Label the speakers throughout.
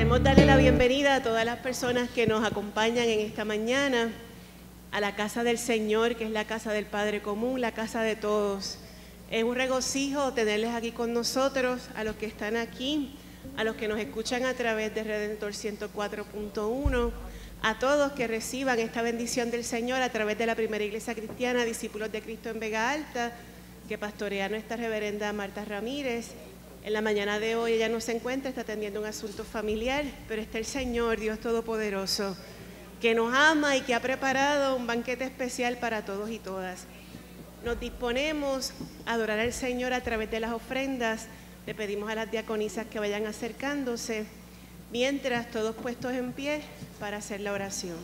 Speaker 1: Queremos darle la bienvenida a todas las personas que nos acompañan en esta mañana a la casa del Señor, que es la casa del Padre Común, la casa de todos. Es un regocijo tenerles aquí con nosotros, a los que están aquí, a los que nos escuchan a través de Redentor 104.1, a todos que reciban esta bendición del Señor a través de la primera iglesia cristiana, discípulos de Cristo en Vega Alta, que pastorea nuestra reverenda Marta Ramírez en la mañana de hoy ella no se encuentra, está atendiendo un asunto familiar, pero está el Señor, Dios Todopoderoso, que nos ama y que ha preparado un banquete especial para todos y todas. Nos disponemos a adorar al Señor a través de las ofrendas. Le pedimos a las diaconisas que vayan acercándose, mientras todos puestos en pie para hacer la oración.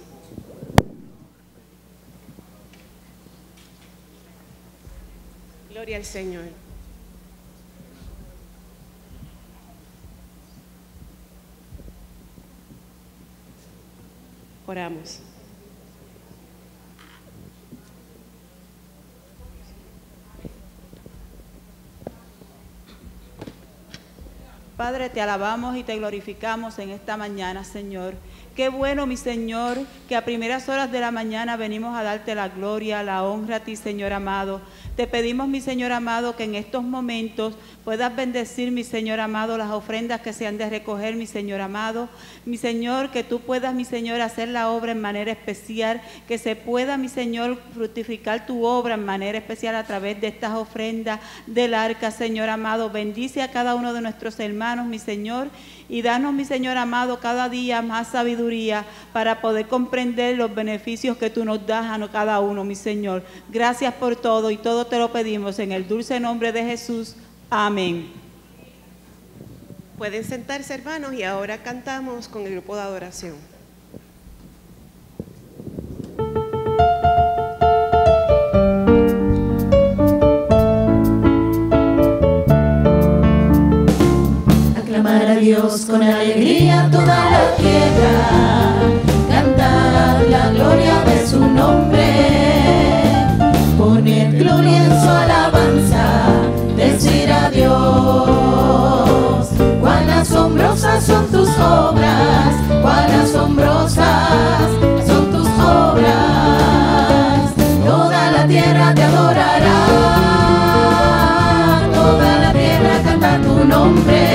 Speaker 1: Gloria al Señor. Oramos. Padre, te alabamos y te glorificamos en esta mañana, Señor. Qué bueno, mi Señor, que a primeras horas de la mañana venimos a darte la gloria, la honra a ti, Señor amado. Te pedimos, mi Señor amado, que en estos momentos puedas bendecir, mi Señor amado, las ofrendas que se han de recoger, mi Señor amado. Mi Señor, que tú puedas, mi Señor, hacer la obra en manera especial, que se pueda, mi Señor, fructificar tu obra en manera especial a través de estas ofrendas del arca, Señor amado. Bendice a cada uno de nuestros hermanos, mi Señor, y danos, mi Señor amado, cada día más sabiduría para poder comprender los beneficios que tú nos das a cada uno, mi Señor. Gracias por todo y todo te lo pedimos en el dulce nombre de Jesús. Amén. Pueden sentarse hermanos y ahora cantamos con el grupo de adoración.
Speaker 2: Dios con alegría toda la tierra, cantar la gloria de su nombre, poner gloria en su alabanza, decir a Dios, cuán asombrosas son tus obras, cuán asombrosas son tus obras, toda la tierra te adorará, toda la tierra canta tu nombre.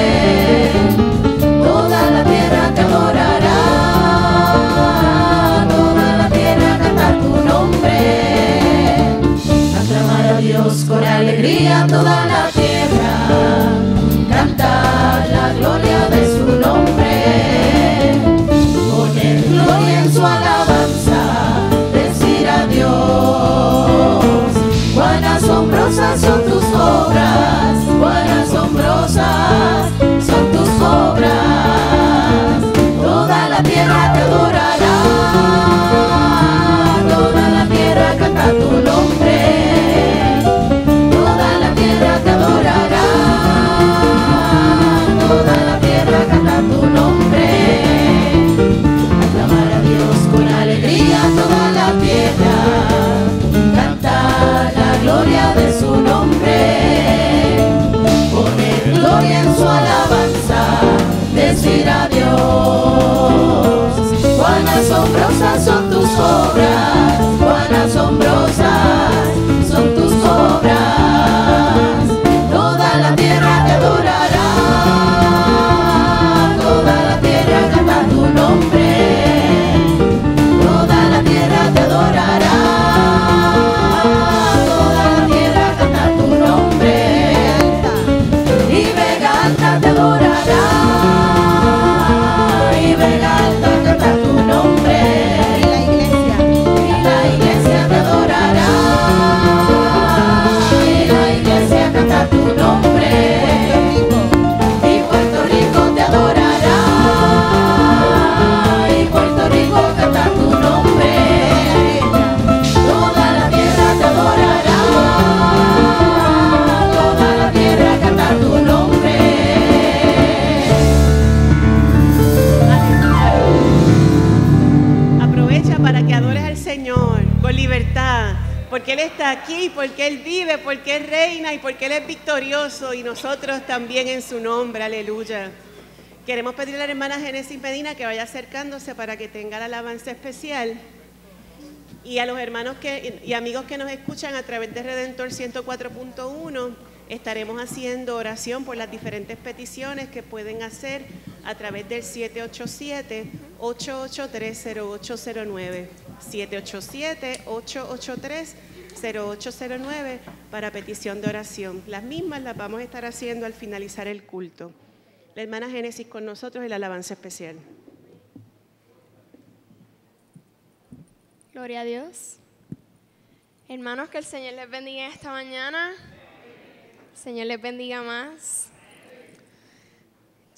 Speaker 1: aleluya. Queremos pedirle a la hermana Genesis Medina que vaya acercándose para que tenga la alabanza especial. Y a los hermanos que, y amigos que nos escuchan a través de Redentor 104.1, estaremos haciendo oración por las diferentes peticiones que pueden hacer a través del 787-883-0809. 787 883 0809 para petición de oración. Las mismas las vamos a estar haciendo al finalizar el culto. La hermana Génesis con nosotros el la alabanza especial.
Speaker 3: Gloria a Dios. Hermanos, que el Señor les bendiga esta mañana. El Señor les bendiga más.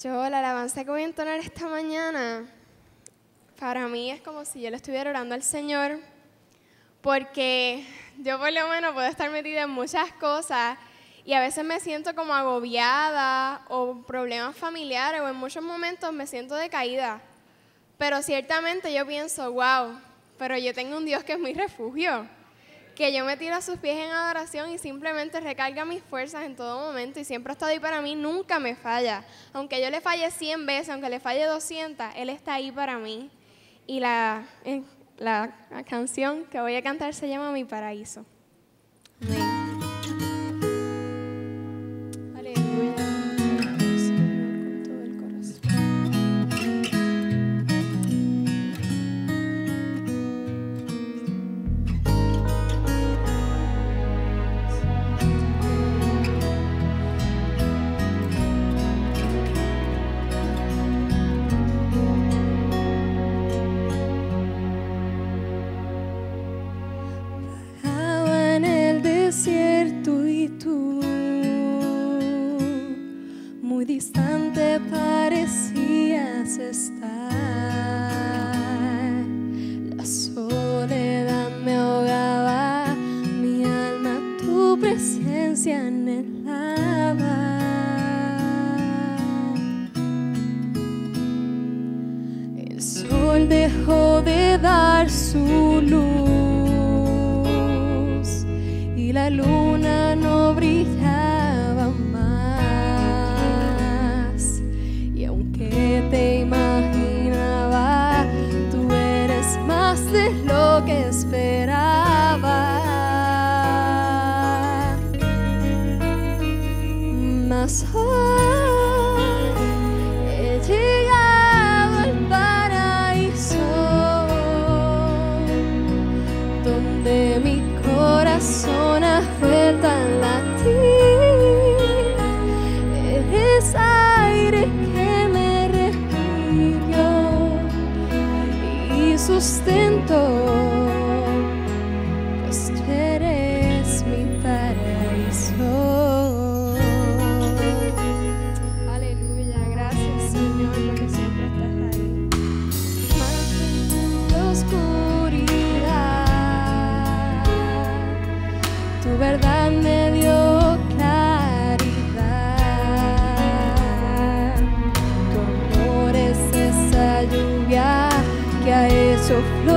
Speaker 3: Yo la alabanza que voy a entonar esta mañana, para mí es como si yo le estuviera orando al Señor, porque yo por lo menos puedo estar metida en muchas cosas y a veces me siento como agobiada o problemas familiares o en muchos momentos me siento decaída. Pero ciertamente yo pienso, wow, pero yo tengo un Dios que es mi refugio, que yo me tiro a sus pies en adoración y simplemente recarga mis fuerzas en todo momento y siempre ha estado ahí para mí, nunca me falla. Aunque yo le falle 100 veces, aunque le falle 200, Él está ahí para mí. Y la, eh, la canción que voy a cantar se llama Mi Paraíso. No.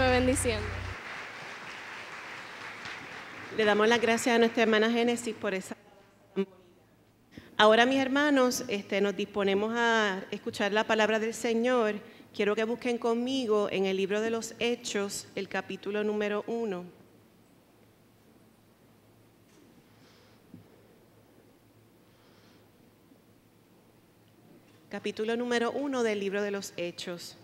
Speaker 3: bendiciendo. Le damos
Speaker 1: las gracias a nuestra hermana Génesis por esa. Ahora mis hermanos, este, nos disponemos a escuchar la palabra del Señor. Quiero que busquen conmigo en el libro de los Hechos, el capítulo número uno. Capítulo número uno del libro de los Hechos.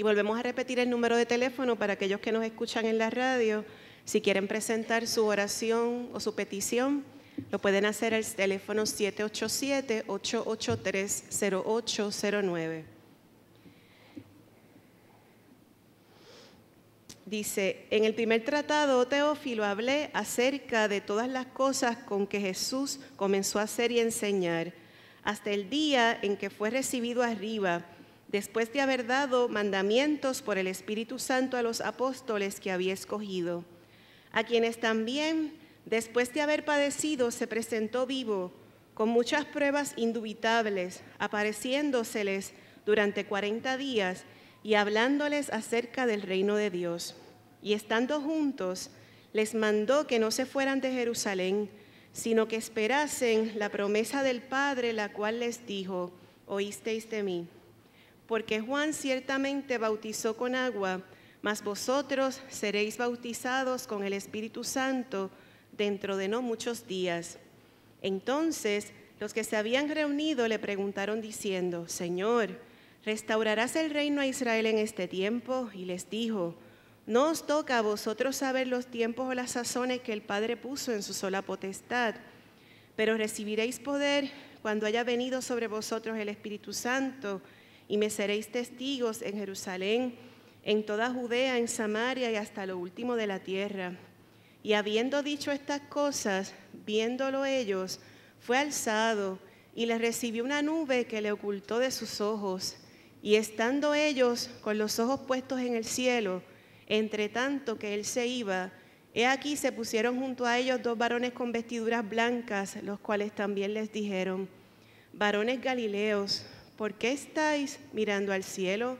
Speaker 1: Y volvemos a repetir el número de teléfono para aquellos que nos escuchan en la radio. Si quieren presentar su oración o su petición, lo pueden hacer al teléfono 787-883-0809. Dice, en el primer tratado, oh Teófilo, hablé acerca de todas las cosas con que Jesús comenzó a hacer y enseñar, hasta el día en que fue recibido arriba después de haber dado mandamientos por el Espíritu Santo a los apóstoles que había escogido, a quienes también, después de haber padecido, se presentó vivo, con muchas pruebas indubitables, apareciéndoseles durante cuarenta días y hablándoles acerca del reino de Dios. Y estando juntos, les mandó que no se fueran de Jerusalén, sino que esperasen la promesa del Padre, la cual les dijo, oísteis de mí porque Juan ciertamente bautizó con agua, mas vosotros seréis bautizados con el Espíritu Santo dentro de no muchos días. Entonces los que se habían reunido le preguntaron diciendo, Señor, ¿restaurarás el reino a Israel en este tiempo? Y les dijo, no os toca a vosotros saber los tiempos o las sazones que el Padre puso en su sola potestad, pero recibiréis poder cuando haya venido sobre vosotros el Espíritu Santo y me seréis testigos en Jerusalén, en toda Judea, en Samaria y hasta lo último de la tierra. Y habiendo dicho estas cosas, viéndolo ellos, fue alzado y le recibió una nube que le ocultó de sus ojos. Y estando ellos con los ojos puestos en el cielo, entre tanto que él se iba, he aquí se pusieron junto a ellos dos varones con vestiduras blancas, los cuales también les dijeron, varones galileos, ¿por qué estáis mirando al cielo?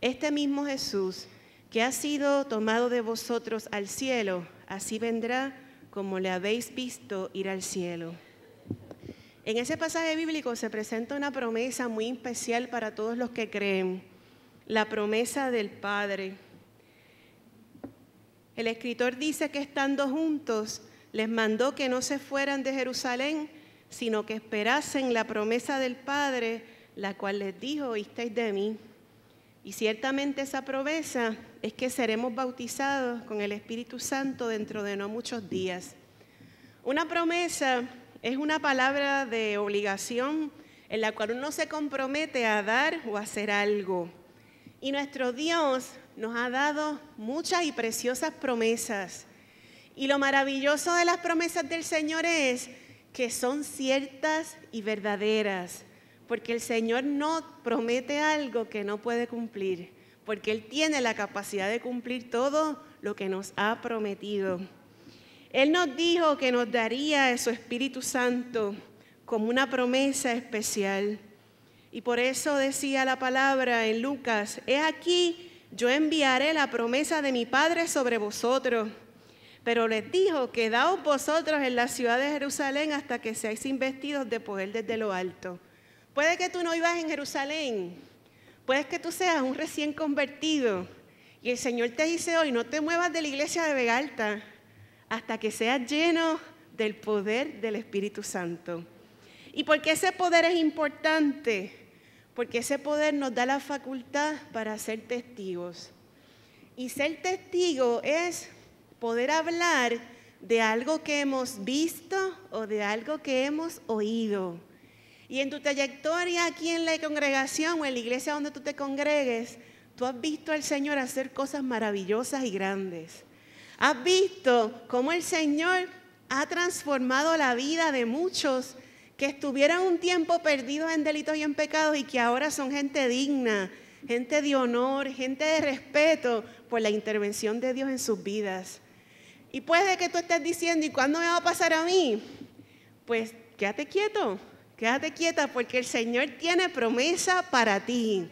Speaker 1: Este mismo Jesús, que ha sido tomado de vosotros al cielo, así vendrá como le habéis visto ir al cielo. En ese pasaje bíblico se presenta una promesa muy especial para todos los que creen, la promesa del Padre. El escritor dice que estando juntos les mandó que no se fueran de Jerusalén, sino que esperasen la promesa del Padre, la cual les dijo, oísteis de mí. Y ciertamente esa promesa es que seremos bautizados con el Espíritu Santo dentro de no muchos días. Una promesa es una palabra de obligación en la cual uno se compromete a dar o hacer algo. Y nuestro Dios nos ha dado muchas y preciosas promesas. Y lo maravilloso de las promesas del Señor es que son ciertas y verdaderas porque el Señor no promete algo que no puede cumplir, porque Él tiene la capacidad de cumplir todo lo que nos ha prometido. Él nos dijo que nos daría su Espíritu Santo como una promesa especial. Y por eso decía la palabra en Lucas, he aquí, yo enviaré la promesa de mi Padre sobre vosotros. Pero les dijo, quedaos vosotros en la ciudad de Jerusalén hasta que seáis investidos de poder desde lo alto. Puede que tú no ibas en Jerusalén, puede que tú seas un recién convertido y el Señor te dice hoy, no te muevas de la iglesia de Begalta hasta que seas lleno del poder del Espíritu Santo. ¿Y por qué ese poder es importante? Porque ese poder nos da la facultad para ser testigos. Y ser testigo es poder hablar de algo que hemos visto o de algo que hemos oído. Y en tu trayectoria aquí en la congregación o en la iglesia donde tú te congregues, tú has visto al Señor hacer cosas maravillosas y grandes. Has visto cómo el Señor ha transformado la vida de muchos que estuvieran un tiempo perdidos en delitos y en pecados y que ahora son gente digna, gente de honor, gente de respeto por la intervención de Dios en sus vidas. Y de que tú estés diciendo, ¿y cuándo me va a pasar a mí? Pues quédate quieto, Quédate quieta porque el Señor tiene promesa para ti.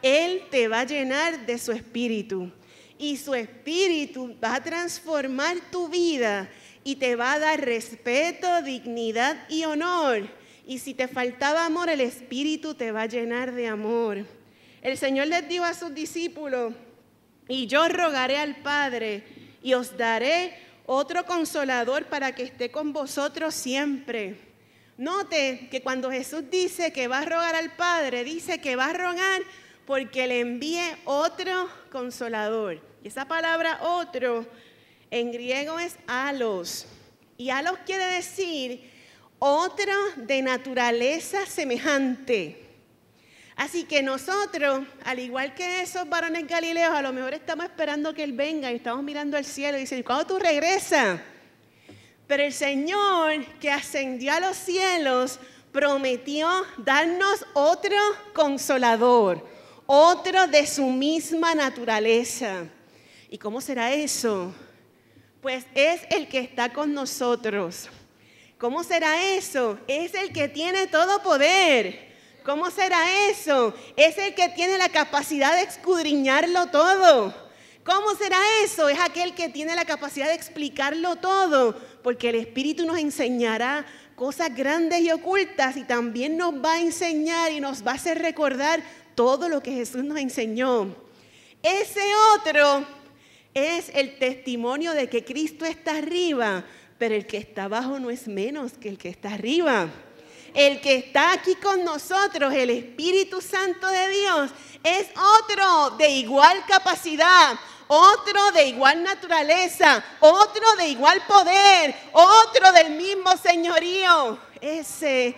Speaker 1: Él te va a llenar de su espíritu y su espíritu va a transformar tu vida y te va a dar respeto, dignidad y honor. Y si te faltaba amor, el espíritu te va a llenar de amor. El Señor les dijo a sus discípulos, y yo rogaré al Padre y os daré otro consolador para que esté con vosotros siempre Note que cuando Jesús dice que va a rogar al Padre, dice que va a rogar porque le envíe otro consolador. Y esa palabra otro en griego es alos. Y alos quiere decir otro de naturaleza semejante. Así que nosotros, al igual que esos varones galileos, a lo mejor estamos esperando que Él venga y estamos mirando al cielo y dicen, ¿cuándo tú regresas? Pero el Señor que ascendió a los cielos prometió darnos otro consolador, otro de su misma naturaleza. ¿Y cómo será eso? Pues es el que está con nosotros. ¿Cómo será eso? Es el que tiene todo poder. ¿Cómo será eso? Es el que tiene la capacidad de escudriñarlo todo. ¿Cómo será eso? Es aquel que tiene la capacidad de explicarlo todo, porque el Espíritu nos enseñará cosas grandes y ocultas y también nos va a enseñar y nos va a hacer recordar todo lo que Jesús nos enseñó. Ese otro es el testimonio de que Cristo está arriba, pero el que está abajo no es menos que el que está arriba. El que está aquí con nosotros, el Espíritu Santo de Dios, es otro de igual capacidad, otro de igual naturaleza, otro de igual poder, otro del mismo señorío. Ese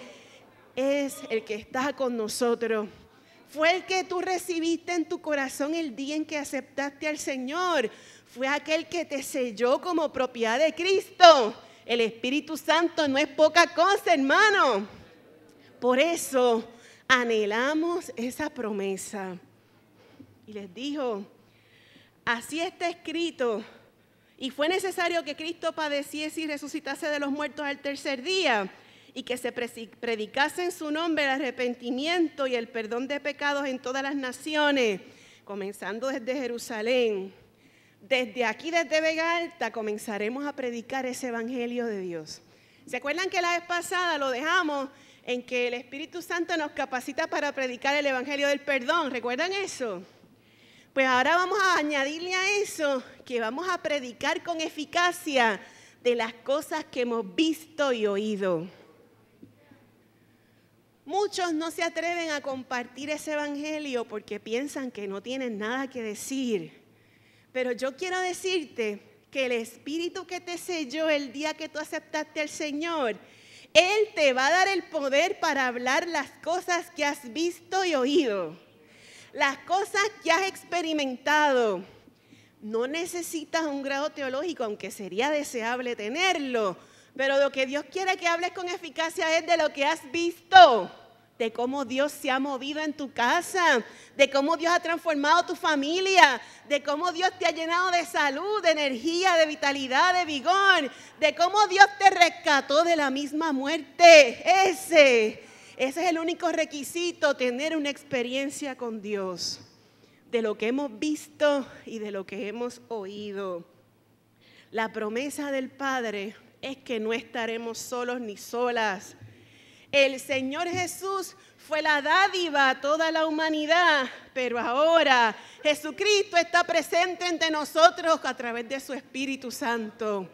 Speaker 1: es el que está con nosotros. Fue el que tú recibiste en tu corazón el día en que aceptaste al Señor. Fue aquel que te selló como propiedad de Cristo. El Espíritu Santo no es poca cosa, hermano. Por eso anhelamos esa promesa. Y les dijo, Así está escrito. Y fue necesario que Cristo padeciese y resucitase de los muertos al tercer día y que se predicase en su nombre el arrepentimiento y el perdón de pecados en todas las naciones, comenzando desde Jerusalén. Desde aquí, desde Vega Alta, comenzaremos a predicar ese Evangelio de Dios. ¿Se acuerdan que la vez pasada lo dejamos en que el Espíritu Santo nos capacita para predicar el Evangelio del perdón? ¿Recuerdan eso? Pues ahora vamos a añadirle a eso que vamos a predicar con eficacia de las cosas que hemos visto y oído. Muchos no se atreven a compartir ese evangelio porque piensan que no tienen nada que decir. Pero yo quiero decirte que el Espíritu que te selló el día que tú aceptaste al Señor, Él te va a dar el poder para hablar las cosas que has visto y oído las cosas que has experimentado. No necesitas un grado teológico, aunque sería deseable tenerlo, pero lo que Dios quiere que hables con eficacia es de lo que has visto, de cómo Dios se ha movido en tu casa, de cómo Dios ha transformado tu familia, de cómo Dios te ha llenado de salud, de energía, de vitalidad, de vigor, de cómo Dios te rescató de la misma muerte. Ese ese es el único requisito, tener una experiencia con Dios, de lo que hemos visto y de lo que hemos oído. La promesa del Padre es que no estaremos solos ni solas. El Señor Jesús fue la dádiva a toda la humanidad, pero ahora Jesucristo está presente entre nosotros a través de su Espíritu Santo.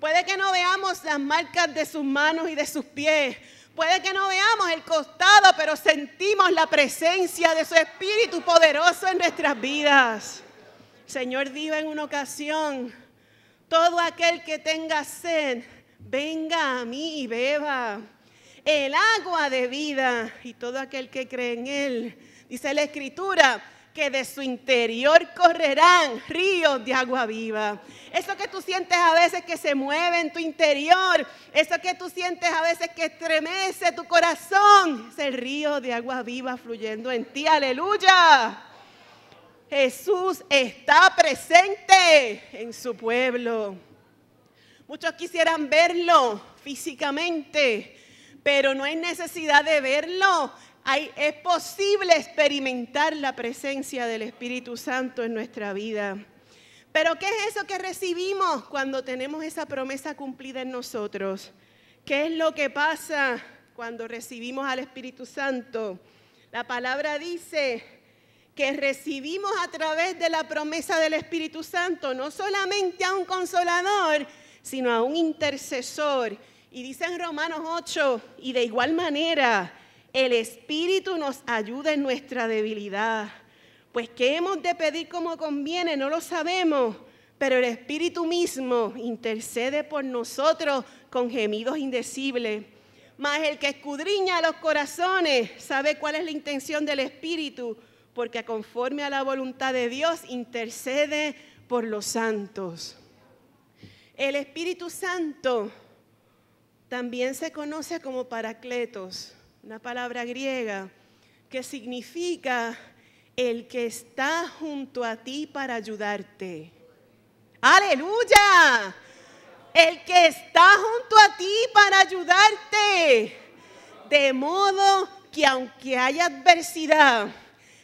Speaker 1: Puede que no veamos las marcas de sus manos y de sus pies, Puede que no veamos el costado, pero sentimos la presencia de su Espíritu poderoso en nuestras vidas. Señor dijo en una ocasión, todo aquel que tenga sed, venga a mí y beba el agua de vida. Y todo aquel que cree en Él, dice la Escritura, que de su interior correrán ríos de agua viva. Eso que tú sientes a veces que se mueve en tu interior, eso que tú sientes a veces que estremece tu corazón, es el río de agua viva fluyendo en ti. Aleluya. Jesús está presente en su pueblo. Muchos quisieran verlo físicamente, pero no hay necesidad de verlo es posible experimentar la presencia del Espíritu Santo en nuestra vida. Pero ¿qué es eso que recibimos cuando tenemos esa promesa cumplida en nosotros? ¿Qué es lo que pasa cuando recibimos al Espíritu Santo? La palabra dice que recibimos a través de la promesa del Espíritu Santo no solamente a un consolador, sino a un intercesor. Y dice en Romanos 8, y de igual manera, el Espíritu nos ayuda en nuestra debilidad. Pues ¿qué hemos de pedir como conviene, no lo sabemos, pero el Espíritu mismo intercede por nosotros con gemidos indecibles. Mas el que escudriña los corazones sabe cuál es la intención del Espíritu, porque conforme a la voluntad de Dios intercede por los santos. El Espíritu Santo también se conoce como Paracletos una palabra griega que significa el que está junto a ti para ayudarte. Aleluya. El que está junto a ti para ayudarte. De modo que aunque haya adversidad,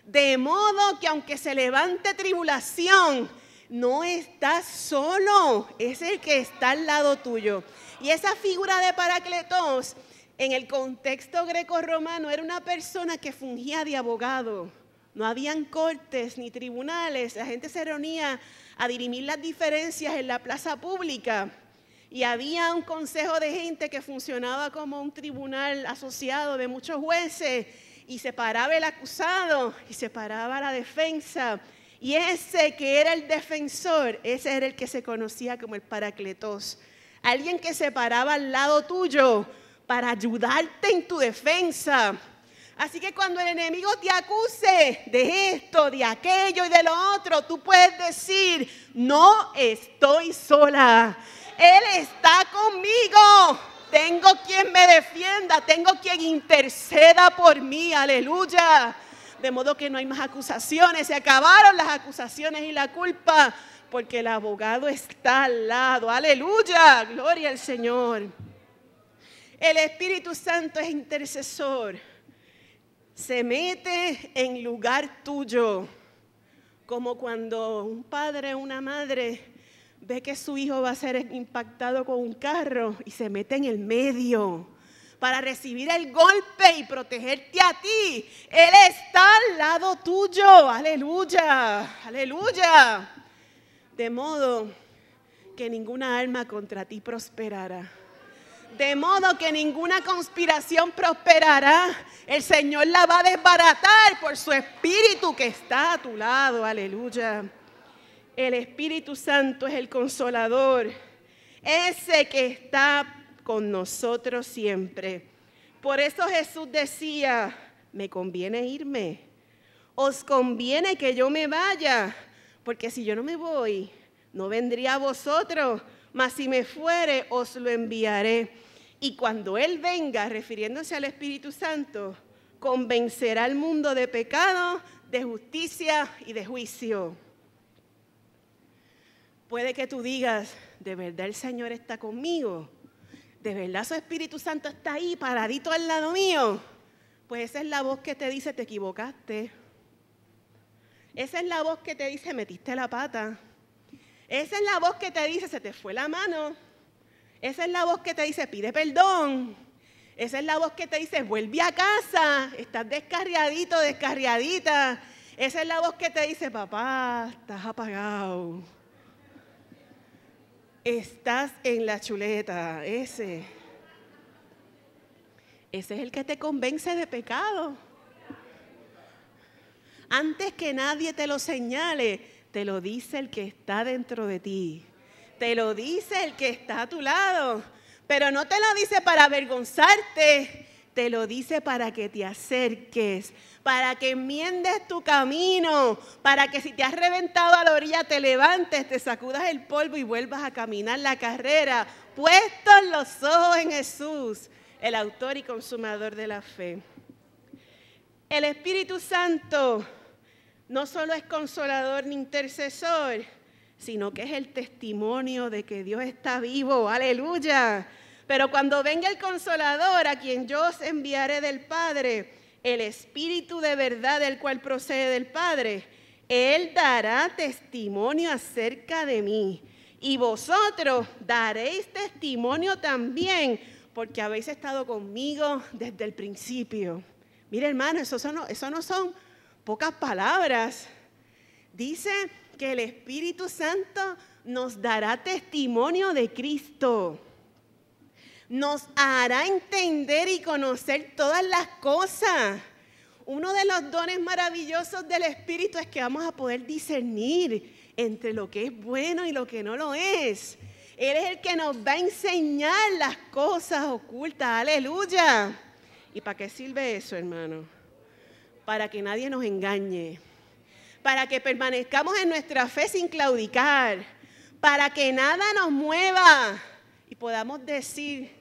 Speaker 1: de modo que aunque se levante tribulación, no estás solo, es el que está al lado tuyo. Y esa figura de Paracletos en el contexto greco-romano era una persona que fungía de abogado. No habían cortes ni tribunales, la gente se reunía a dirimir las diferencias en la plaza pública y había un consejo de gente que funcionaba como un tribunal asociado de muchos jueces y se paraba el acusado y se paraba la defensa. Y ese que era el defensor, ese era el que se conocía como el paracletos. Alguien que se paraba al lado tuyo para ayudarte en tu defensa. Así que cuando el enemigo te acuse de esto, de aquello y de lo otro, tú puedes decir, no estoy sola. Él está conmigo. Tengo quien me defienda, tengo quien interceda por mí. Aleluya. De modo que no hay más acusaciones. Se acabaron las acusaciones y la culpa porque el abogado está al lado. Aleluya. Gloria al Señor. El Espíritu Santo es intercesor. Se mete en lugar tuyo, como cuando un padre o una madre ve que su hijo va a ser impactado con un carro y se mete en el medio para recibir el golpe y protegerte a ti. Él está al lado tuyo. Aleluya, aleluya. De modo que ninguna alma contra ti prosperará. De modo que ninguna conspiración prosperará. El Señor la va a desbaratar por su espíritu que está a tu lado. Aleluya. El Espíritu Santo es el consolador. Ese que está con nosotros siempre. Por eso Jesús decía, me conviene irme. Os conviene que yo me vaya. Porque si yo no me voy, no vendría a vosotros mas si me fuere os lo enviaré. Y cuando Él venga, refiriéndose al Espíritu Santo, convencerá al mundo de pecado, de justicia y de juicio. Puede que tú digas, de verdad el Señor está conmigo, de verdad su Espíritu Santo está ahí paradito al lado mío. Pues esa es la voz que te dice, te equivocaste. Esa es la voz que te dice, metiste la pata. Esa es la voz que te dice, se te fue la mano. Esa es la voz que te dice, pide perdón. Esa es la voz que te dice, vuelve a casa, estás descarriadito, descarriadita. Esa es la voz que te dice, papá, estás apagado. Estás en la chuleta, ese. Ese es el que te convence de pecado. Antes que nadie te lo señale, te lo dice el que está dentro de ti. Te lo dice el que está a tu lado. Pero no te lo dice para avergonzarte. Te lo dice para que te acerques, para que enmiendes tu camino, para que si te has reventado a la orilla te levantes, te sacudas el polvo y vuelvas a caminar la carrera, puestos los ojos en Jesús, el autor y consumador de la fe. El Espíritu Santo no solo es consolador ni intercesor, sino que es el testimonio de que Dios está vivo. Aleluya. Pero cuando venga el consolador, a quien yo os enviaré del Padre, el Espíritu de verdad del cual procede del Padre, Él dará testimonio acerca de mí. Y vosotros daréis testimonio también, porque habéis estado conmigo desde el principio. Mire hermano, eso, eso no son pocas palabras. Dice que el Espíritu Santo nos dará testimonio de Cristo. Nos hará entender y conocer todas las cosas. Uno de los dones maravillosos del Espíritu es que vamos a poder discernir entre lo que es bueno y lo que no lo es. Él es el que nos va a enseñar las cosas ocultas. Aleluya. ¿Y para qué sirve eso, hermano? para que nadie nos engañe, para que permanezcamos en nuestra fe sin claudicar, para que nada nos mueva y podamos decir,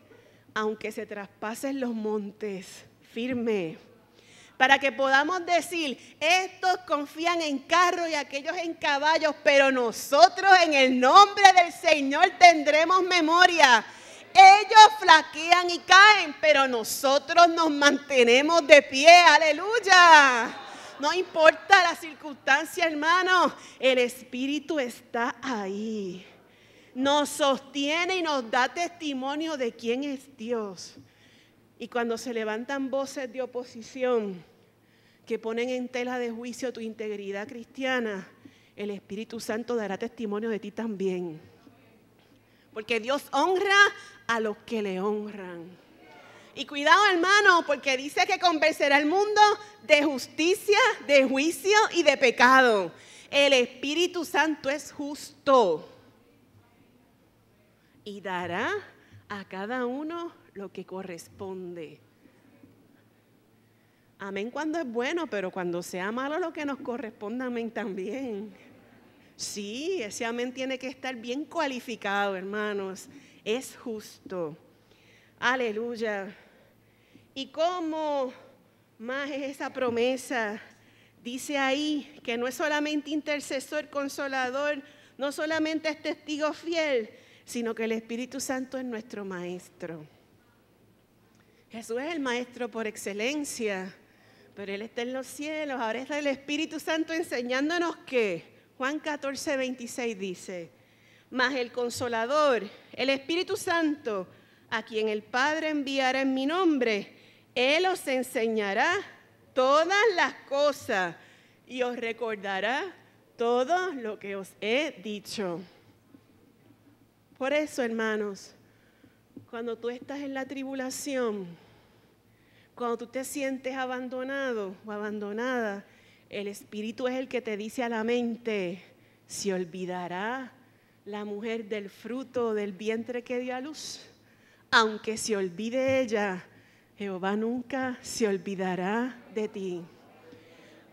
Speaker 1: aunque se traspasen los montes, firme. Para que podamos decir, estos confían en carro y aquellos en caballos, pero nosotros en el nombre del Señor tendremos memoria ellos flaquean y caen, pero nosotros nos mantenemos de pie. Aleluya. No importa la circunstancia, hermano. El Espíritu está ahí. Nos sostiene y nos da testimonio de quién es Dios. Y cuando se levantan voces de oposición que ponen en tela de juicio tu integridad cristiana, el Espíritu Santo dará testimonio de ti también. Porque Dios honra a los que le honran. Y cuidado hermano, porque dice que convencerá el mundo de justicia, de juicio y de pecado. El Espíritu Santo es justo y dará a cada uno lo que corresponde. Amén cuando es bueno, pero cuando sea malo lo que nos corresponde amén también. Sí, ese amén tiene que estar bien cualificado, hermanos es justo. Aleluya. Y cómo más es esa promesa. Dice ahí que no es solamente intercesor, consolador, no solamente es testigo fiel, sino que el Espíritu Santo es nuestro maestro. Jesús es el maestro por excelencia, pero Él está en los cielos. Ahora está el Espíritu Santo enseñándonos que Juan 14, 26 dice, más el consolador, el Espíritu Santo, a quien el Padre enviará en mi nombre, Él os enseñará todas las cosas y os recordará todo lo que os he dicho. Por eso, hermanos, cuando tú estás en la tribulación, cuando tú te sientes abandonado o abandonada, el Espíritu es el que te dice a la mente, se olvidará la mujer del fruto del vientre que dio a luz. Aunque se olvide ella, Jehová nunca se olvidará de ti.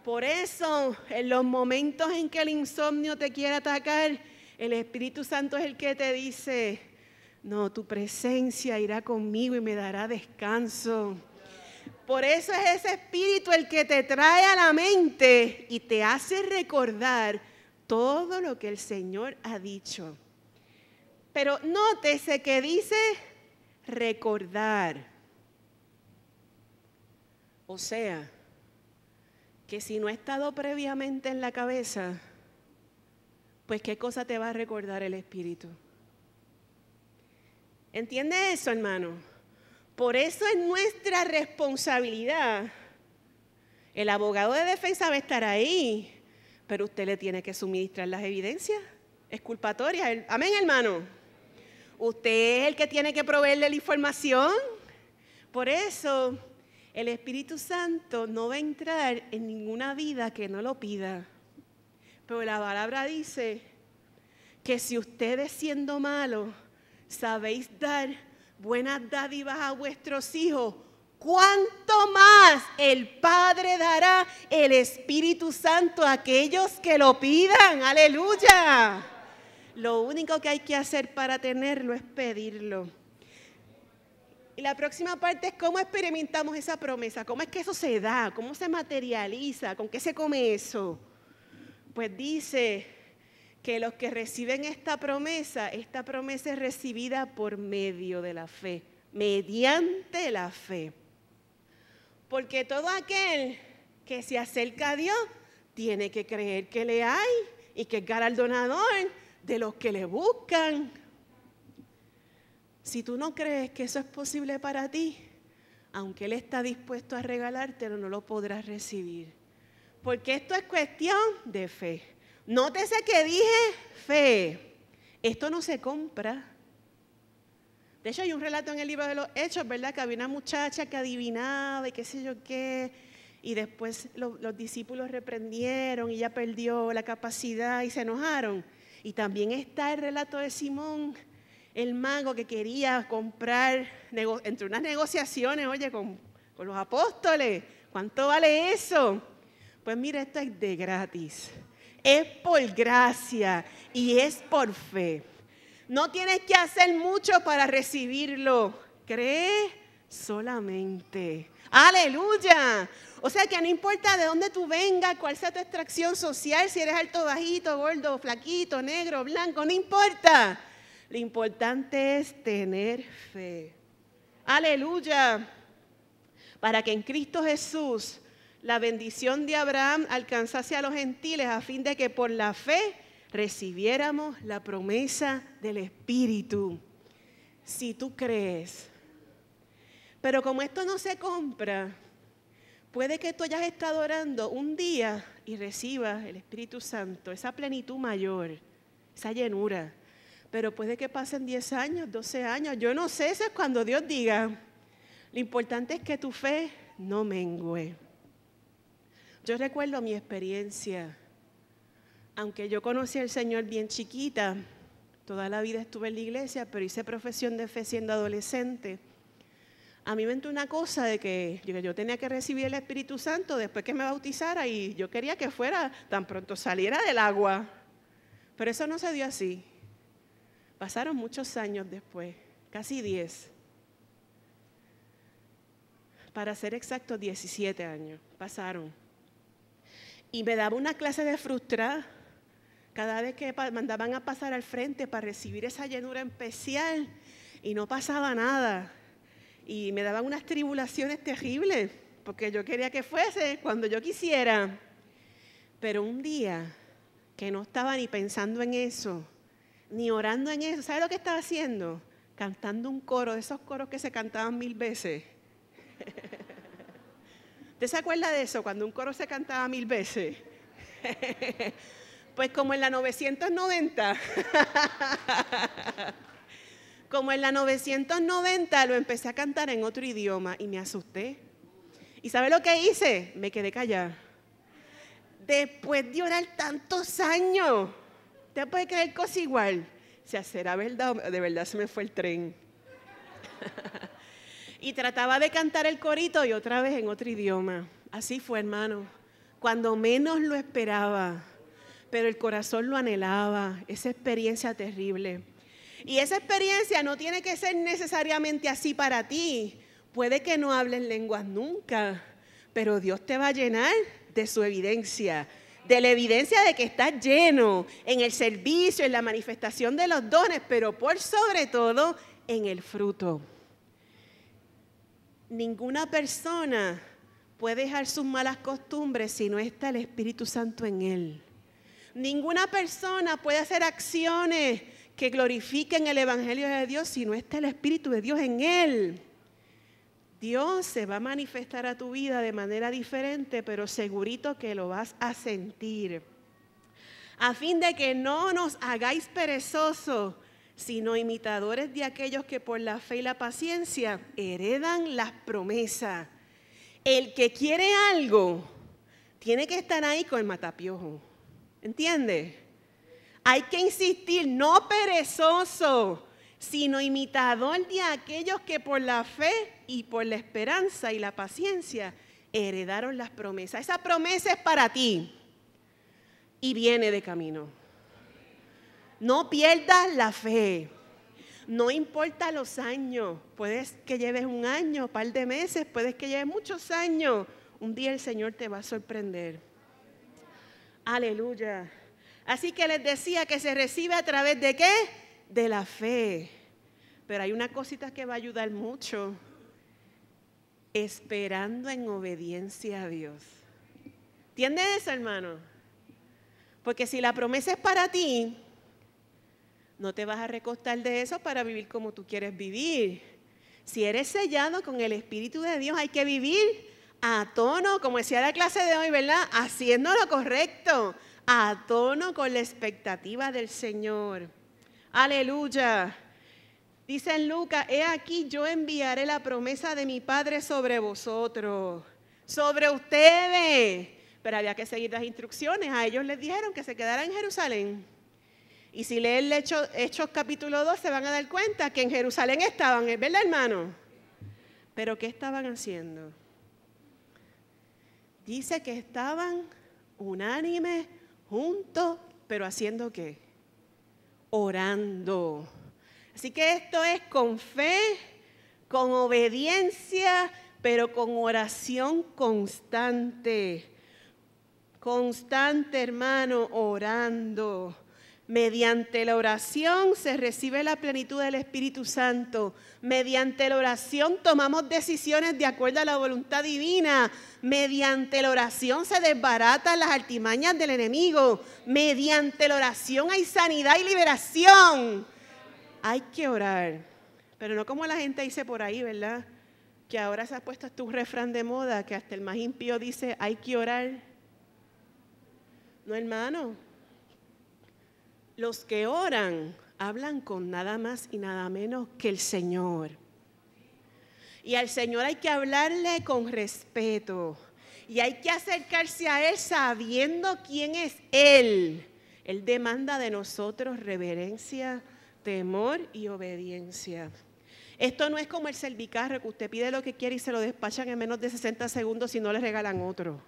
Speaker 1: Por eso, en los momentos en que el insomnio te quiere atacar, el Espíritu Santo es el que te dice, no, tu presencia irá conmigo y me dará descanso. Por eso es ese espíritu el que te trae a la mente y te hace recordar todo lo que el Señor ha dicho. Pero nótese que dice recordar. O sea, que si no ha estado previamente en la cabeza, pues qué cosa te va a recordar el Espíritu. ¿Entiende eso, hermano? Por eso es nuestra responsabilidad. El abogado de defensa va a estar ahí pero usted le tiene que suministrar las evidencias esculpatorias. Amén, hermano. Usted es el que tiene que proveerle la información. Por eso el Espíritu Santo no va a entrar en ninguna vida que no lo pida. Pero la palabra dice que si ustedes siendo malos sabéis dar buenas dádivas a vuestros hijos, ¿Cuánto más el Padre dará el Espíritu Santo a aquellos que lo pidan? Aleluya. Lo único que hay que hacer para tenerlo es pedirlo. Y la próxima parte es cómo experimentamos esa promesa, cómo es que eso se da, cómo se materializa, con qué se come eso. Pues dice que los que reciben esta promesa, esta promesa es recibida por medio de la fe, mediante la fe. Porque todo aquel que se acerca a Dios tiene que creer que le hay y que es galardonador de los que le buscan. Si tú no crees que eso es posible para ti, aunque Él está dispuesto a regalarte, no lo podrás recibir. Porque esto es cuestión de fe. Nótese que dije fe. Esto no se compra. De hecho, hay un relato en el libro de los Hechos, ¿verdad? Que había una muchacha que adivinaba y qué sé yo qué, y después los discípulos reprendieron y ella perdió la capacidad y se enojaron. Y también está el relato de Simón, el mago que quería comprar, entre unas negociaciones, oye, con, con los apóstoles, ¿cuánto vale eso? Pues mira, esto es de gratis, es por gracia y es por fe. No tienes que hacer mucho para recibirlo. Cree solamente. Aleluya. O sea que no importa de dónde tú vengas, cuál sea tu extracción social, si eres alto, bajito, gordo, flaquito, negro, blanco, no importa. Lo importante es tener fe. Aleluya. Para que en Cristo Jesús la bendición de Abraham alcanzase a los gentiles a fin de que por la fe recibiéramos la promesa del Espíritu, si tú crees. Pero como esto no se compra, puede que tú hayas estado orando un día y recibas el Espíritu Santo, esa plenitud mayor, esa llenura. Pero puede que pasen 10 años, 12 años, yo no sé, eso es cuando Dios diga. Lo importante es que tu fe no mengue. Yo recuerdo mi experiencia aunque yo conocí al Señor bien chiquita, toda la vida estuve en la iglesia, pero hice profesión de fe siendo adolescente. A mí me entró una cosa de que yo tenía que recibir el Espíritu Santo después que me bautizara y yo quería que fuera tan pronto saliera del agua. Pero eso no se dio así. Pasaron muchos años después, casi 10. Para ser exactos, 17 años pasaron. Y me daba una clase de frustra cada vez que mandaban a pasar al frente para recibir esa llenura especial y no pasaba nada. Y me daban unas tribulaciones terribles, porque yo quería que fuese cuando yo quisiera. Pero un día que no estaba ni pensando en eso, ni orando en eso, ¿sabe lo que estaba haciendo? Cantando un coro, de esos coros que se cantaban mil veces. ¿Usted se acuerda de eso, cuando un coro se cantaba mil veces? Pues como en la 990. como en la 990 lo empecé a cantar en otro idioma y me asusté. ¿Y sabe lo que hice? Me quedé callada. Después de orar tantos años, ¿te puede creer cosa igual? ¿Se será verdad de verdad se me fue el tren? y trataba de cantar el corito y otra vez en otro idioma. Así fue, hermano. Cuando menos lo esperaba, pero el corazón lo anhelaba, esa experiencia terrible. Y esa experiencia no tiene que ser necesariamente así para ti. Puede que no hables lenguas nunca, pero Dios te va a llenar de su evidencia, de la evidencia de que estás lleno en el servicio, en la manifestación de los dones, pero por sobre todo en el fruto. Ninguna persona puede dejar sus malas costumbres si no está el Espíritu Santo en él. Ninguna persona puede hacer acciones que glorifiquen el Evangelio de Dios si no está el Espíritu de Dios en él. Dios se va a manifestar a tu vida de manera diferente, pero segurito que lo vas a sentir. A fin de que no nos hagáis perezosos, sino imitadores de aquellos que por la fe y la paciencia heredan las promesas. El que quiere algo tiene que estar ahí con el matapiojo. ¿Entiende? Hay que insistir, no perezoso, sino imitador de aquellos que por la fe y por la esperanza y la paciencia heredaron las promesas. Esa promesa es para ti y viene de camino. No pierdas la fe. No importa los años, puedes que lleves un año, un par de meses, puedes que lleves muchos años, un día el Señor te va a sorprender. Aleluya. Así que les decía que se recibe a través de qué? De la fe. Pero hay una cosita que va a ayudar mucho. Esperando en obediencia a Dios. ¿Entiendes eso, hermano? Porque si la promesa es para ti, no te vas a recostar de eso para vivir como tú quieres vivir. Si eres sellado con el Espíritu de Dios, hay que vivir a tono, como decía la clase de hoy, ¿verdad? Haciendo lo correcto, a tono con la expectativa del Señor. Aleluya. Dice en Lucas, he aquí yo enviaré la promesa de mi Padre sobre vosotros, sobre ustedes. Pero había que seguir las instrucciones. A ellos les dijeron que se quedaran en Jerusalén. Y si leen Hechos, capítulo 2, se van a dar cuenta que en Jerusalén estaban, ¿verdad hermano? Pero ¿qué estaban haciendo? Dice que estaban unánimes, juntos, pero haciendo qué? Orando. Así que esto es con fe, con obediencia, pero con oración constante. Constante, hermano, orando. Mediante la oración se recibe la plenitud del Espíritu Santo. Mediante la oración tomamos decisiones de acuerdo a la voluntad divina. Mediante la oración se desbaratan las artimañas del enemigo. Mediante la oración hay sanidad y liberación. Hay que orar. Pero no como la gente dice por ahí, ¿verdad? Que ahora se ha puesto tu este refrán de moda que hasta el más impío dice hay que orar. No, hermano. Los que oran hablan con nada más y nada menos que el Señor. Y al Señor hay que hablarle con respeto. Y hay que acercarse a Él sabiendo quién es Él. Él demanda de nosotros reverencia, temor y obediencia. Esto no es como el cervicarro que usted pide lo que quiere y se lo despachan en menos de 60 segundos y no le regalan otro.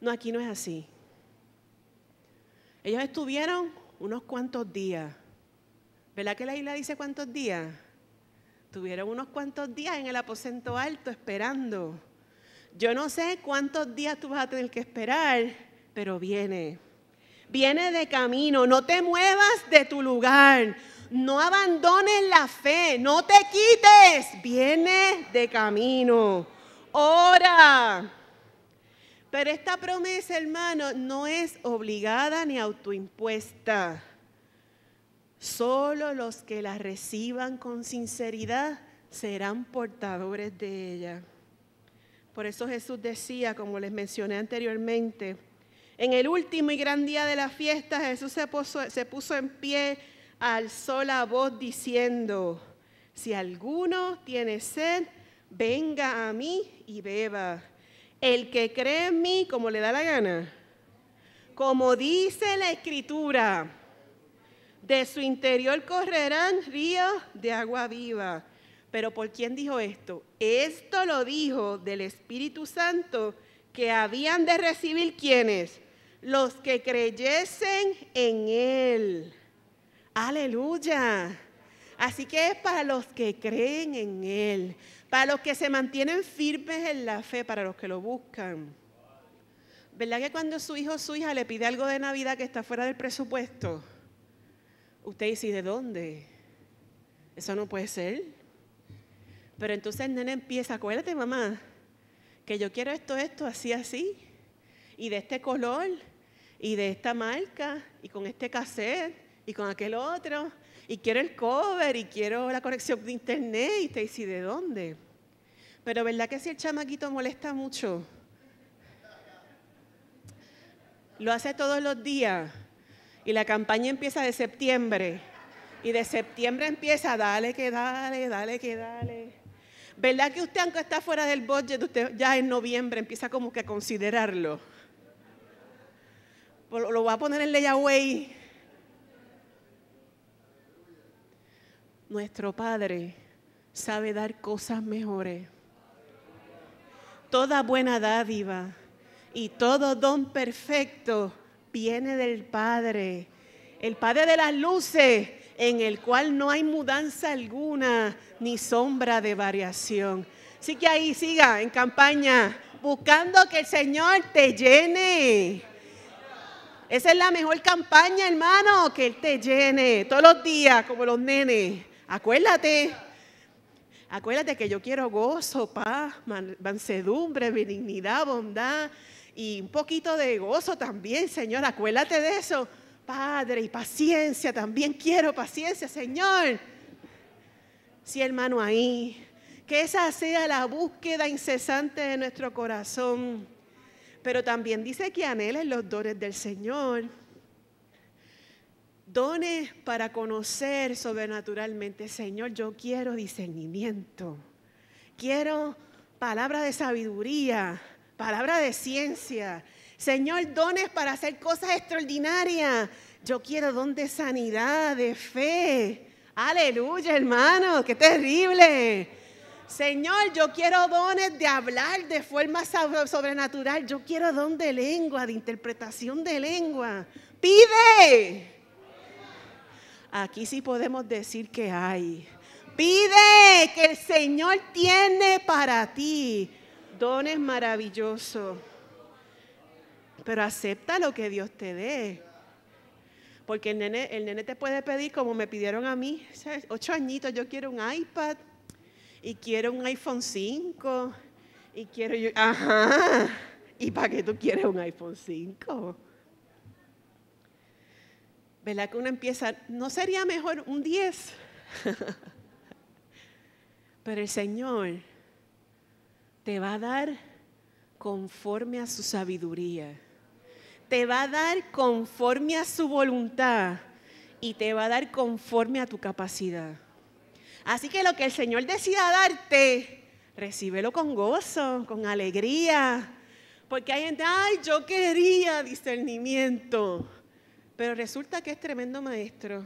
Speaker 1: No, aquí no es así. Ellos estuvieron unos cuantos días. ¿Verdad que la isla dice cuántos días? Tuvieron unos cuantos días en el aposento alto esperando. Yo no sé cuántos días tú vas a tener que esperar, pero viene. Viene de camino. No te muevas de tu lugar. No abandones la fe. No te quites. Viene de camino. Ora. Pero esta promesa, hermano, no es obligada ni autoimpuesta. Solo los que la reciban con sinceridad serán portadores de ella. Por eso Jesús decía, como les mencioné anteriormente, en el último y gran día de la fiesta Jesús se puso, se puso en pie, alzó la voz diciendo, si alguno tiene sed, venga a mí y beba. El que cree en mí como le da la gana, como dice la escritura, de su interior correrán ríos de agua viva. Pero ¿por quién dijo esto? Esto lo dijo del Espíritu Santo que habían de recibir quienes? Los que creyesen en Él. Aleluya. Así que es para los que creen en Él, para los que se mantienen firmes en la fe, para los que lo buscan. ¿Verdad que cuando su hijo o su hija le pide algo de Navidad que está fuera del presupuesto, usted dice, de dónde? Eso no puede ser. Pero entonces el nene empieza, acuérdate mamá, que yo quiero esto, esto, así, así, y de este color, y de esta marca, y con este cassette, y con aquel otro y quiero el cover y quiero la conexión de internet y te dice, ¿de dónde? Pero ¿verdad que si el chamaquito molesta mucho? Lo hace todos los días y la campaña empieza de septiembre y de septiembre empieza, dale que dale, dale que dale. ¿Verdad que usted aunque está fuera del budget, usted ya en noviembre empieza como que a considerarlo? Lo, voy a poner en Layaway Nuestro Padre sabe dar cosas mejores. Toda buena dádiva y todo don perfecto viene del Padre, el Padre de las luces, en el cual no hay mudanza alguna ni sombra de variación. Así que ahí siga en campaña, buscando que el Señor te llene. Esa es la mejor campaña, hermano, que Él te llene todos los días, como los nenes. Acuérdate, acuérdate que yo quiero gozo, paz, mansedumbre, benignidad, bondad y un poquito de gozo también, Señor. Acuérdate de eso, Padre, y paciencia, también quiero paciencia, Señor. Sí, hermano, ahí. Que esa sea la búsqueda incesante de nuestro corazón. Pero también dice que anhelen los dones del Señor dones para conocer sobrenaturalmente. Señor, yo quiero discernimiento, quiero palabra de sabiduría, palabra de ciencia. Señor, dones para hacer cosas extraordinarias. Yo quiero don de sanidad, de fe. Aleluya, hermano, qué terrible. Señor, yo quiero dones de hablar de forma sobrenatural. Yo quiero don de lengua, de interpretación de lengua. Pide. Aquí sí podemos decir que hay. Pide que el Señor tiene para ti dones maravillosos. Pero acepta lo que Dios te dé. Porque el nene, te puede pedir como me pidieron a mí, ocho añitos, yo quiero un iPad y quiero un iPhone 5 y quiero ajá, ¿y para qué tú quieres un iPhone 5? ¿verdad? Que uno empieza, ¿no sería mejor un 10? Pero el Señor te va a dar conforme a su sabiduría, te va a dar conforme a su voluntad y te va a dar conforme a tu capacidad. Así que lo que el Señor decida darte, recíbelo con gozo, con alegría, porque hay gente, ay, yo quería discernimiento pero resulta que es tremendo maestro.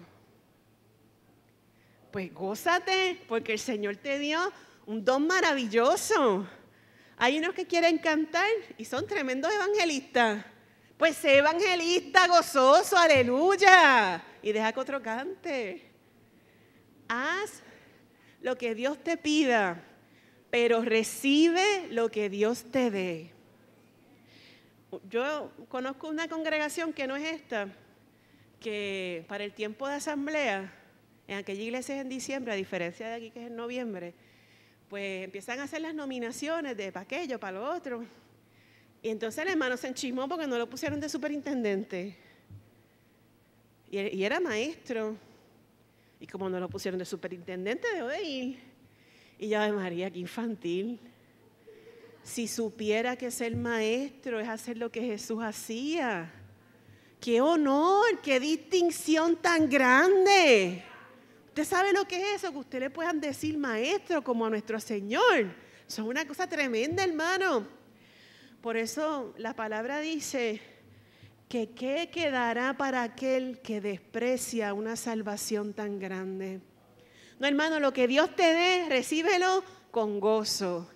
Speaker 1: Pues gózate, porque el Señor te dio un don maravilloso. Hay unos que quieren cantar y son tremendos evangelistas. Pues evangelista gozoso, aleluya. Y deja que otro cante. Haz lo que Dios te pida, pero recibe lo que Dios te dé. Yo conozco una congregación que no es esta, que para el tiempo de asamblea, en aquella iglesia es en diciembre, a diferencia de aquí que es en noviembre, pues empiezan a hacer las nominaciones de para aquello, para lo otro. Y entonces el hermano se enchismó porque no lo pusieron de superintendente. Y, e-, era maestro. Y como no lo pusieron de superintendente, dejó de ir. Y ya de María, qué infantil. Si supiera que ser maestro es hacer lo que Jesús hacía. Qué honor, qué distinción tan grande. Usted sabe lo que es eso, que usted le puedan decir maestro como a nuestro Señor. Eso es una cosa tremenda, hermano. Por eso la palabra dice que qué quedará para aquel que desprecia una salvación tan grande. No, hermano, lo que Dios te dé, recíbelo con gozo.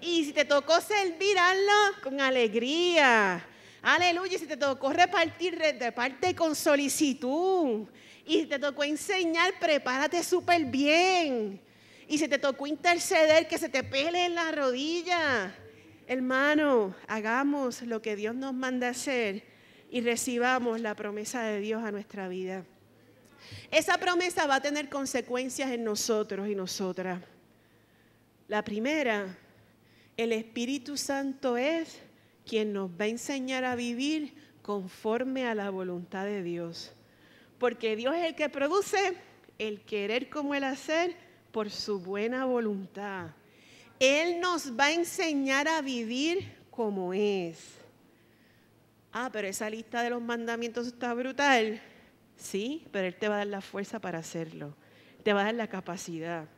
Speaker 1: Y si te tocó servir, hazlo con alegría. Aleluya, si te tocó repartir, reparte con solicitud. Y si te tocó enseñar, prepárate súper bien. Y si te tocó interceder, que se te pele en la rodilla. Hermano, hagamos lo que Dios nos manda hacer y recibamos la promesa de Dios a nuestra vida. Esa promesa va a tener consecuencias en nosotros y nosotras. La primera, el Espíritu Santo es quien nos va a enseñar a vivir conforme a la voluntad de Dios. Porque Dios es el que produce el querer como el hacer por su buena voluntad. Él nos va a enseñar a vivir como es. Ah, pero esa lista de los mandamientos está brutal. Sí, pero Él te va a dar la fuerza para hacerlo. Te va a dar la capacidad.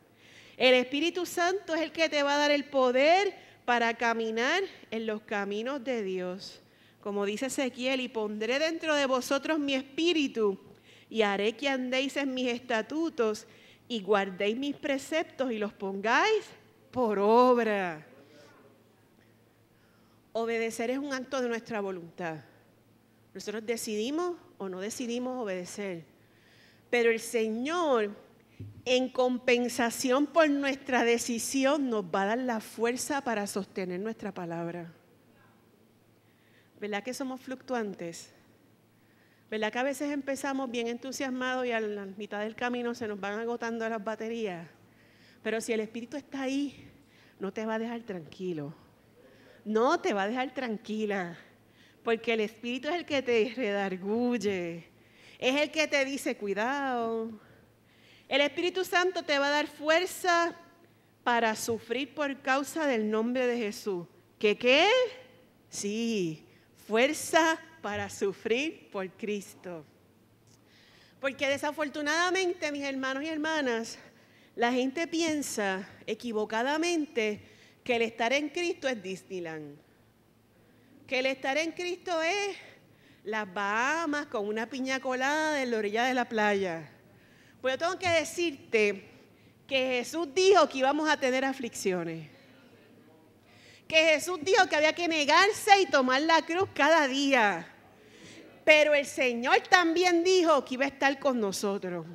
Speaker 1: El Espíritu Santo es el que te va a dar el poder para caminar en los caminos de Dios. Como dice Ezequiel, y pondré dentro de vosotros mi espíritu, y haré que andéis en mis estatutos, y guardéis mis preceptos, y los pongáis por obra. Obedecer es un acto de nuestra voluntad. Nosotros decidimos o no decidimos obedecer. Pero el Señor en compensación por nuestra decisión, nos va a dar la fuerza para sostener nuestra palabra. ¿Verdad que somos fluctuantes? ¿Verdad que a veces empezamos bien entusiasmados y a la mitad del camino se nos van agotando las baterías? Pero si el Espíritu está ahí, no te va a dejar tranquilo. No te va a dejar tranquila. Porque el Espíritu es el que te redarguye. Es el que te dice, cuidado, el Espíritu Santo te va a dar fuerza para sufrir por causa del nombre de Jesús. ¿Qué qué? Sí, fuerza para sufrir por Cristo. Porque desafortunadamente, mis hermanos y hermanas, la gente piensa equivocadamente que el estar en Cristo es Disneyland. Que el estar en Cristo es las Bahamas con una piña colada de la orilla de la playa pues yo tengo que decirte que Jesús dijo que íbamos a tener aflicciones. Que Jesús dijo que había que negarse y tomar la cruz cada día. Pero el Señor también dijo que iba a estar con nosotros.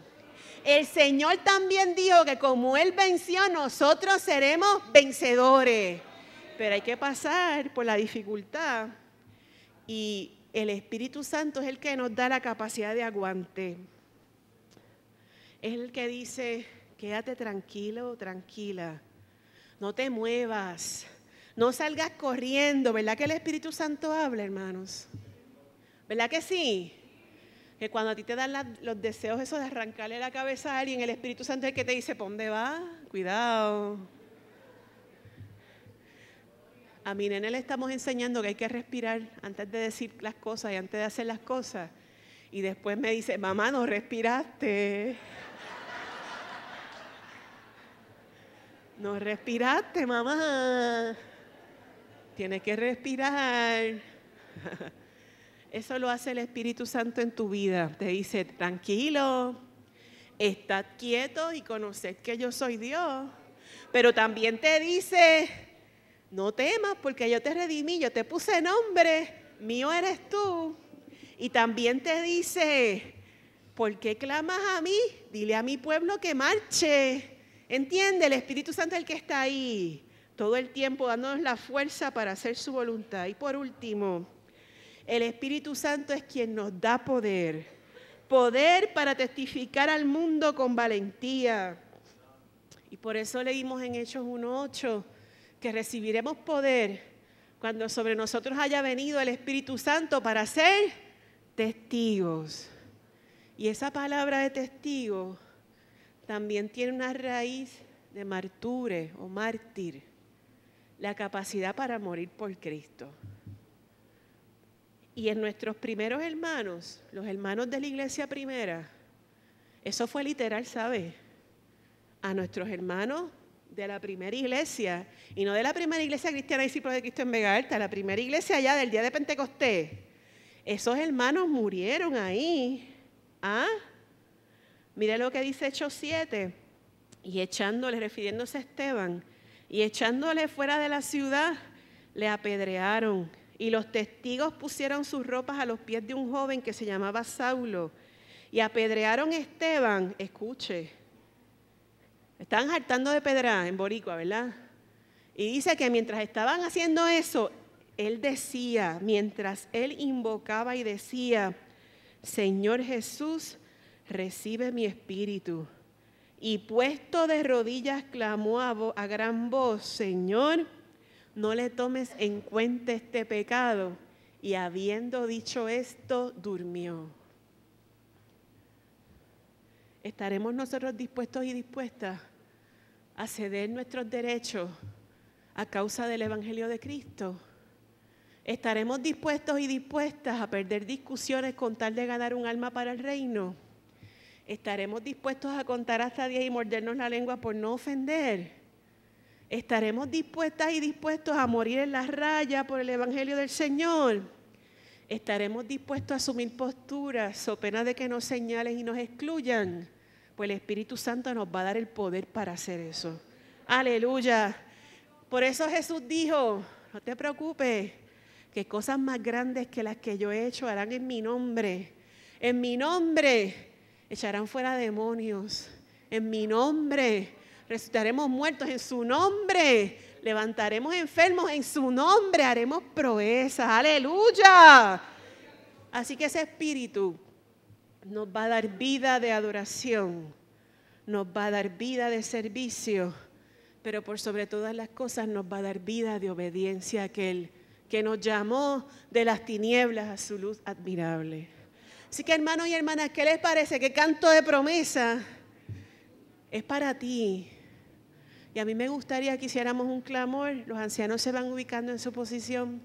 Speaker 1: El Señor también dijo que como Él venció, nosotros seremos vencedores. Pero hay que pasar por la dificultad y el Espíritu Santo es el que nos da la capacidad de aguante es el que dice, quédate tranquilo, tranquila, no te muevas, no salgas corriendo, ¿verdad que el Espíritu Santo habla, hermanos? ¿Verdad que sí? Que cuando a ti te dan los deseos esos de arrancarle la cabeza a alguien, el Espíritu Santo es el que te dice, ponte, va? Cuidado. A mi nene le estamos enseñando que hay que respirar antes de decir las cosas y antes de hacer las cosas. Y después me dice, mamá, no respiraste. No respiraste, mamá. Tienes que respirar. Eso lo hace el Espíritu Santo en tu vida. Te dice, tranquilo, estad quieto y conoced que yo soy Dios. Pero también te dice, no temas porque yo te redimí, yo te puse nombre, mío eres tú. Y también te dice, ¿por qué clamas a mí? Dile a mi pueblo que marche. Entiende, el Espíritu Santo es el que está ahí todo el tiempo dándonos la fuerza para hacer su voluntad. Y por último, el Espíritu Santo es quien nos da poder, poder para testificar al mundo con valentía. Y por eso leímos en Hechos 1.8 que recibiremos poder cuando sobre nosotros haya venido el Espíritu Santo para ser testigos. Y esa palabra de testigo también tiene una raíz de marture o mártir, la capacidad para morir por Cristo. Y en nuestros primeros hermanos, los hermanos de la iglesia primera, eso fue literal, ¿sabes? A nuestros hermanos de la primera iglesia, y no de la primera iglesia cristiana, discípulos de Cristo en Vega Alta, la primera iglesia allá del día de Pentecostés. Esos hermanos murieron ahí, ¿ah? Mire lo que dice Hechos 7, y echándole, refiriéndose a Esteban, y echándole fuera de la ciudad, le apedrearon. Y los testigos pusieron sus ropas a los pies de un joven que se llamaba Saulo. Y apedrearon a Esteban, escuche, estaban hartando de pedra en Boricua, ¿verdad? Y dice que mientras estaban haciendo eso, él decía, mientras él invocaba y decía, Señor Jesús, recibe mi espíritu. Y puesto de rodillas clamó a, gran voz, Señor, no le tomes en cuenta este pecado. Y habiendo dicho esto, durmió. ¿Estaremos nosotros dispuestos y dispuestas a ceder nuestros derechos a causa del Evangelio de Cristo? ¿Estaremos dispuestos y dispuestas a perder discusiones con tal de ganar un alma para el reino? ¿Estaremos dispuestos a contar hasta 10 y mordernos la lengua por no ofender? ¿Estaremos dispuestas y dispuestos a morir en la raya por el Evangelio del Señor? ¿Estaremos dispuestos a asumir posturas o pena de que nos señalen y nos excluyan? Pues el Espíritu Santo nos va a dar el poder para hacer eso. Aleluya. Por eso Jesús dijo, no te preocupes, que cosas más grandes que las que yo he hecho harán en mi nombre. En mi nombre echarán fuera demonios. En mi nombre, resucitaremos muertos en su nombre, levantaremos enfermos en su nombre, haremos proezas, aleluya. Así que ese espíritu nos va a dar vida de adoración, nos va a dar vida de servicio, pero por sobre todas las cosas nos va a dar vida de obediencia a aquel que nos llamó de las tinieblas a su luz admirable. Así que hermanos y hermanas, ¿qué les parece? ¿Qué canto de promesa es para ti? Y a mí me gustaría que hiciéramos un clamor, los ancianos se van ubicando en su posición,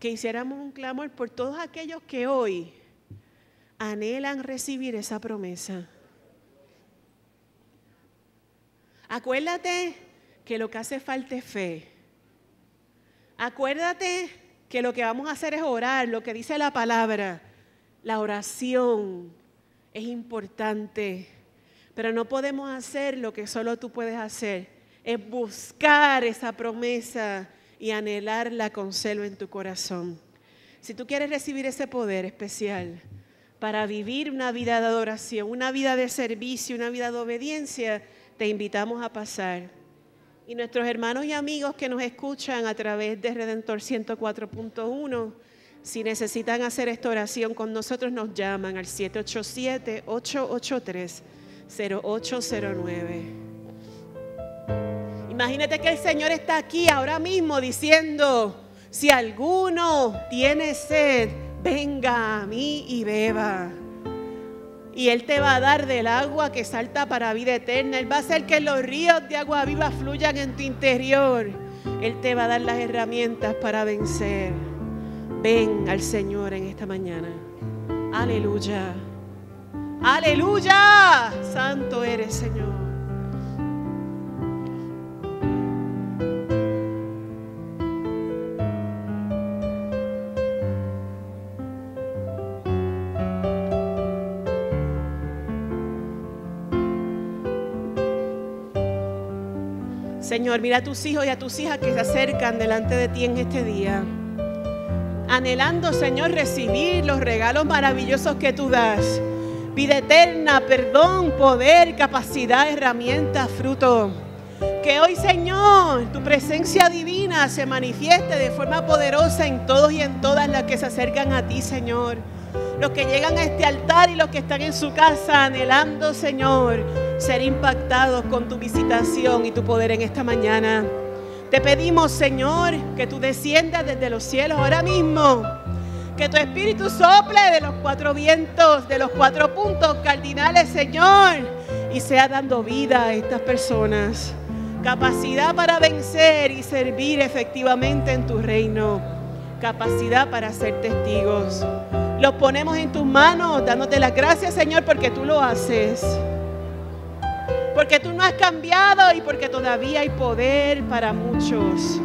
Speaker 1: que hiciéramos un clamor por todos aquellos que hoy anhelan recibir esa promesa. Acuérdate que lo que hace falta es fe. Acuérdate que lo que vamos a hacer es orar, lo que dice la palabra. La oración es importante, pero no podemos hacer lo que solo tú puedes hacer, es buscar esa promesa y anhelarla con celo en tu corazón. Si tú quieres recibir ese poder especial para vivir una vida de adoración, una vida de servicio, una vida de obediencia, te invitamos a pasar. Y nuestros hermanos y amigos que nos escuchan a través de Redentor 104.1, si necesitan hacer esta oración con nosotros, nos llaman al 787-883-0809. Imagínate que el Señor está aquí ahora mismo diciendo, si alguno tiene sed, venga a mí y beba. Y Él te va a dar del agua que salta para vida eterna. Él va a hacer que los ríos de agua viva fluyan en tu interior. Él te va a dar las herramientas para vencer. Ven al Señor en esta mañana. Aleluya. Aleluya. Santo eres, Señor. Señor, mira a tus hijos y a tus hijas que se acercan delante de ti en este día anhelando, Señor, recibir los regalos maravillosos que tú das. Vida eterna, perdón, poder, capacidad, herramienta, fruto. Que hoy, Señor, tu presencia divina se manifieste de forma poderosa en todos y en todas las que se acercan a ti, Señor. Los que llegan a este altar y los que están en su casa anhelando, Señor, ser impactados con tu visitación y tu poder en esta mañana. Te pedimos, Señor, que tú desciendas desde los cielos ahora mismo. Que tu espíritu sople de los cuatro vientos, de los cuatro puntos cardinales, Señor. Y sea dando vida a estas personas. Capacidad para vencer y servir efectivamente en tu reino. Capacidad para ser testigos. Los ponemos en tus manos, dándote las gracias, Señor, porque tú lo haces porque tú no has cambiado y porque todavía hay poder para muchos,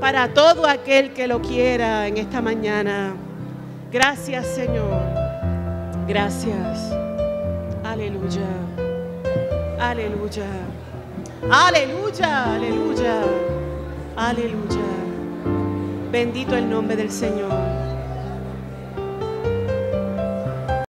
Speaker 1: para todo aquel que lo quiera en esta mañana. Gracias Señor, gracias. Aleluya, aleluya, aleluya, aleluya, aleluya. Bendito el nombre del Señor.